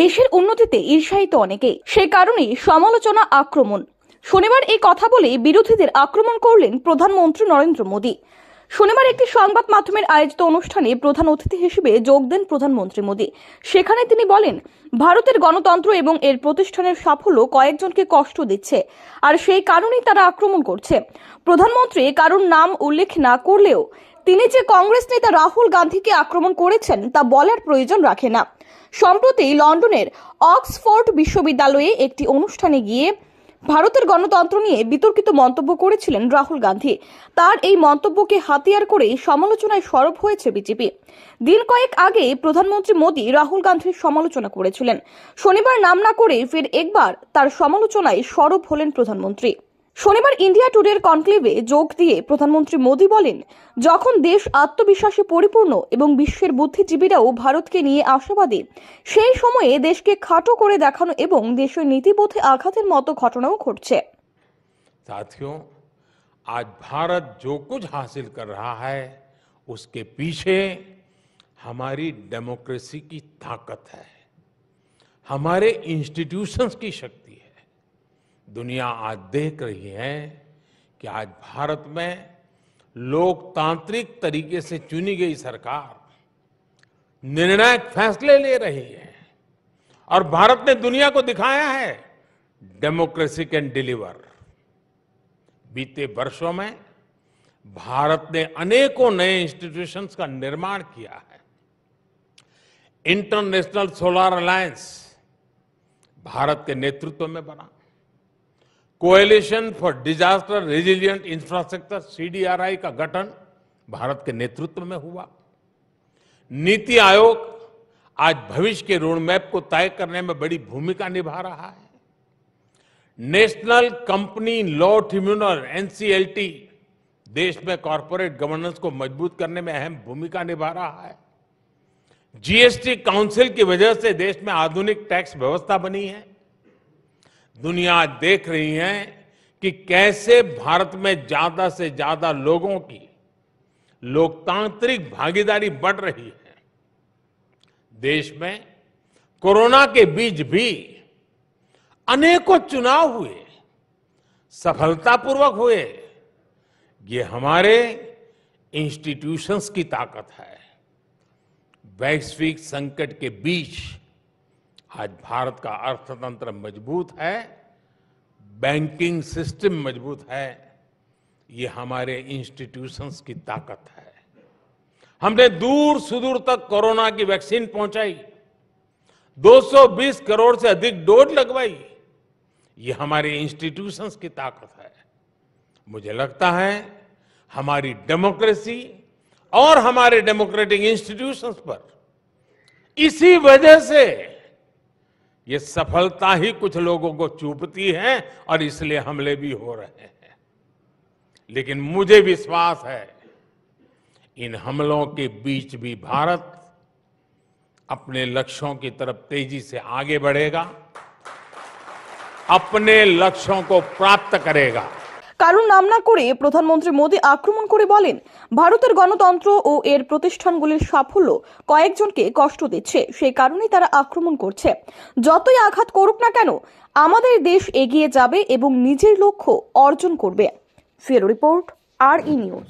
দেশের উন্নতিতে ঈর্ষায়িত অনেকে সে কারণে সমালোচনা আক্রমণ শনিবার এই কথা বলে বিরোধীদের আক্রমণ করলেন প্রধানমন্ত্রী নরেন্দ্র মোদী শনিবার একটি সংবাদ মাধ্যমের আয়োজিত অনুষ্ঠানে প্রধান অতিথি হিসেবে যোগ দেন প্রধানমন্ত্রী মোদী সেখানে তিনি বলেন ভারতের গণতন্ত্র এবং এর প্রতিষ্ঠানের সাফল্য কয়েকজনকে কষ্ট দিচ্ছে আর সেই কারণেই তারা আক্রমণ করছে প্রধানমন্ত্রী কারণ নাম উল্লেখ না করলেও তিনি যে কংগ্রেস নেতা রাহুল গান্ধীকে আক্রমণ করেছেন তা বলার প্রয়োজন রাখে না সম্প্রতি লন্ডনের অক্সফোর্ড বিশ্ববিদ্যালয়ে একটি অনুষ্ঠানে গিয়ে ভারতের গণতন্ত্র নিয়ে বিতর্কিত মন্তব্য করেছিলেন রাহুল গান্ধী তার এই মন্তব্যকে হাতিয়ার করে সমালোচনায় সরব হয়েছে বিজেপি দিন কয়েক আগে প্রধানমন্ত্রী মোদী রাহুল গান্ধীর সমালোচনা করেছিলেন শনিবার নাম না করে ফের একবার তার সমালোচনায় সরব হলেন প্রধানমন্ত্রী শনিবার ইন্ডিয়া টুডের কনক্লেভে যোগ দিয়ে প্রধানমন্ত্রী মোদী বলেন যখন দেশ আত্মবিশ্বাসে পরিপূর্ণ এবং বিশ্বের বুদ্ধিজীবীরাও ভারতকে নিয়ে আশাবাদী সেই সময়ে দেশকে খাটো করে দেখানো এবং দেশের নীতিবোধে আঘাতের মতো ঘটনাও ঘটছে আজ ভারত যো কুছ হাসিল কর রা হ্যাঁ পিছে उसके ডেমোক্রেসি কি তাকত হ্যাঁ ताकत है हमारे दुनिया आज देख रही है कि आज भारत में लोकतांत्रिक तरीके से चुनी गई सरकार निर्णायक फैसले ले रही है और भारत ने दुनिया को दिखाया है डेमोक्रेसी कैन डिलीवर बीते वर्षों में भारत ने अनेकों नए इंस्टीट्यूशंस का निर्माण किया है इंटरनेशनल सोलर अलायंस भारत के नेतृत्व में बना coalition for disaster resilient infrastructure CDRI का गठन भारत के नेतृत्व में हुआ नीति आयोग आज भविष्य के रोडमैप को तय करने में बड़ी भूमिका निभा रहा है national company law tribunal NCLT देश में कॉरपोरेट गवर्नेंस को मजबूत करने में अहम भूमिका निभा रहा है जीएसटी काउंसिल की वजह से देश में आधुनिक टैक्स व्यवस्था बनी है दुनिया देख रही है कि कैसे भारत में ज्यादा से ज्यादा लोगों की लोकतांत्रिक भागीदारी बढ़ रही है देश में कोरोना के बीच भी अनेकों चुनाव हुए सफलतापूर्वक हुए ये हमारे इंस्टीट्यूशंस की ताकत है वैश्विक संकट के बीच आज भारत का अर्थतंत्र मजबूत है बैंकिंग सिस्टम मजबूत है ये हमारे इंस्टीट्यूशंस की ताकत है हमने दूर सुदूर तक कोरोना की वैक्सीन पहुंचाई 220 करोड़ से अधिक डोज लगवाई ये हमारे इंस्टीट्यूशंस की ताकत है मुझे लगता है हमारी डेमोक्रेसी और हमारे डेमोक्रेटिक इंस्टीट्यूशंस पर इसी वजह से ये सफलता ही कुछ लोगों को चूपती है और इसलिए हमले भी हो रहे हैं लेकिन मुझे विश्वास है इन हमलों के बीच भी भारत अपने लक्ष्यों की तरफ तेजी से आगे बढ़ेगा अपने लक्ष्यों को प्राप्त करेगा কারণ নাম না করে প্রধানমন্ত্রী মোদী আক্রমণ করে বলেন ভারতের গণতন্ত্র ও এর প্রতিষ্ঠানগুলির সাফল্য কয়েকজনকে কষ্ট দিচ্ছে সেই কারণেই তারা আক্রমণ করছে যতই আঘাত করুক না কেন আমাদের দেশ এগিয়ে যাবে এবং নিজের লক্ষ্য অর্জন করবে ফেরো রিপোর্ট আর ই নিউজ